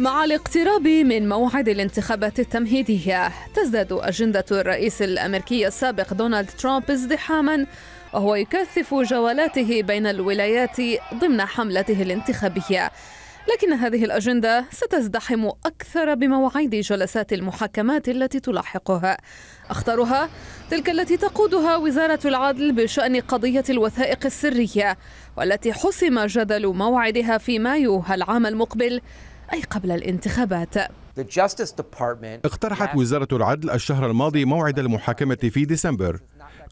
مع الاقتراب من موعد الانتخابات التمهيدية تزداد أجندة الرئيس الأمريكي السابق دونالد ترامب ازدحاما وهو يكثف جولاته بين الولايات ضمن حملته الانتخابية لكن هذه الأجندة ستزدحم أكثر بمواعيد جلسات المحاكمات التي تلاحقها أخطرها تلك التي تقودها وزارة العدل بشأن قضية الوثائق السرية والتي حسم جدل موعدها في مايو العام المقبل أي قبل الانتخابات اقترحت وزارة العدل الشهر الماضي موعد المحاكمة في ديسمبر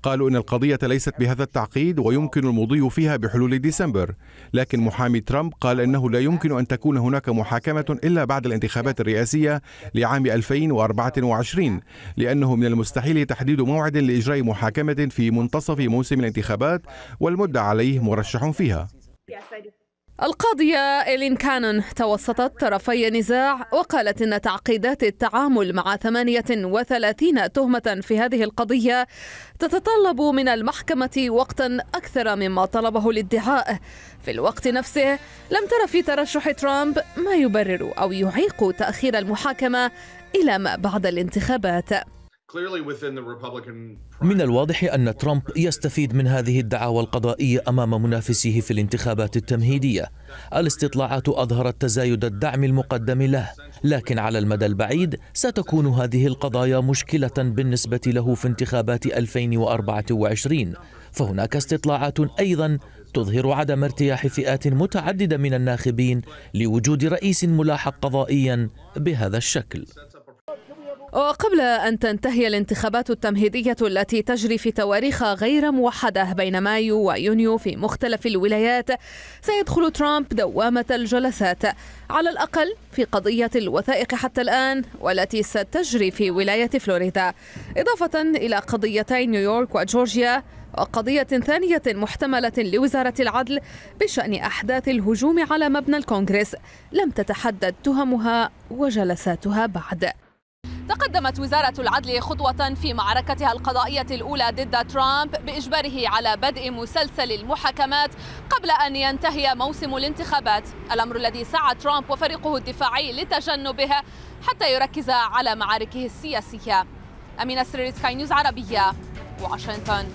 قالوا إن القضية ليست بهذا التعقيد ويمكن المضي فيها بحلول ديسمبر لكن محامي ترامب قال إنه لا يمكن أن تكون هناك محاكمة إلا بعد الانتخابات الرئاسية لعام 2024 لأنه من المستحيل تحديد موعد لإجراء محاكمة في منتصف موسم الانتخابات والمدة عليه مرشح فيها القاضية إلين كانون توسطت طرفي النزاع وقالت إن تعقيدات التعامل مع 38 تهمة في هذه القضية تتطلب من المحكمة وقتا أكثر مما طلبه الادعاء في الوقت نفسه لم تر في ترشح ترامب ما يبرر أو يعيق تأخير المحاكمة إلى ما بعد الانتخابات من الواضح أن ترامب يستفيد من هذه الدعاوى القضائية أمام منافسيه في الانتخابات التمهيدية. الاستطلاعات أظهرت تزايد الدعم المقدم له، لكن على المدى البعيد ستكون هذه القضايا مشكلة بالنسبة له في انتخابات 2024 فهناك استطلاعات أيضا تظهر عدم ارتياح فئات متعددة من الناخبين لوجود رئيس ملاحق قضائيا بهذا الشكل وقبل أن تنتهي الانتخابات التمهيدية التي تجري في تواريخ غير موحدة بين مايو ويونيو في مختلف الولايات سيدخل ترامب دوامة الجلسات على الأقل في قضية الوثائق حتى الآن والتي ستجري في ولاية فلوريدا إضافة إلى قضيتي نيويورك وجورجيا وقضية ثانية محتملة لوزارة العدل بشأن أحداث الهجوم على مبنى الكونغرس لم تتحدد تهمها وجلساتها بعد تقدمت وزارة العدل خطوة في معركتها القضائية الأولى ضد ترامب بإجباره على بدء مسلسل المحاكمات قبل أن ينتهي موسم الانتخابات الأمر الذي سعى ترامب وفريقه الدفاعي لتجنبه حتى يركز على معاركه السياسية أمين سريريس سكاي نيوز عربية واشنطن